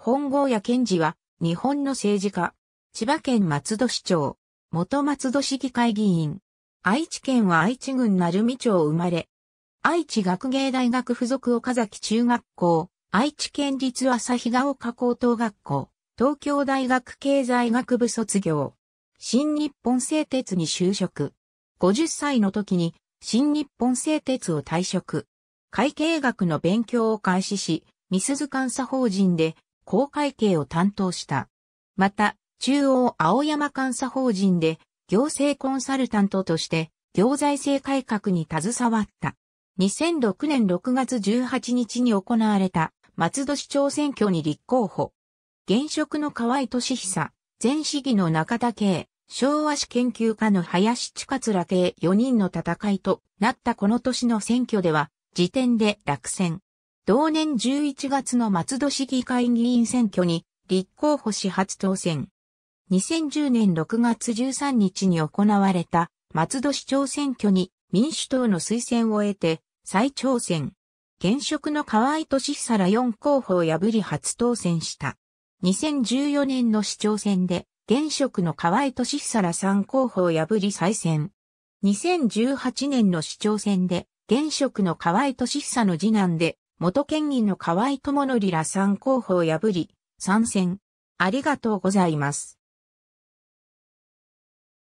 本郷谷健治は、日本の政治家、千葉県松戸市長、元松戸市議会議員、愛知県は愛知郡鳴海町生まれ、愛知学芸大学附属岡崎中学校、愛知県立朝日が丘高等学校、東京大学経済学部卒業、新日本製鉄に就職、50歳の時に新日本製鉄を退職、会計学の勉強を開始し、ミスズ監査法人で公会計を担当した。また、中央青山監査法人で行政コンサルタントとして行財政改革に携わった。2006年6月18日に行われた松戸市長選挙に立候補。現職の河合俊久、前市議の中田圭、昭和史研究家の林地ら系4人の戦いとなったこの年の選挙では、時点で落選。同年11月の松戸市議会議員選挙に立候補し初当選。2010年6月13日に行われた松戸市長選挙に民主党の推薦を得て再挑戦。現職の河合俊久ら4候補を破り初当選した。2014年の市長選で現職の河合俊久ら3候補を破り再選。2018年の市長選で現職の河合俊久の次男で元県議の河合智則ら参候補を破り、参戦。ありがとうございます。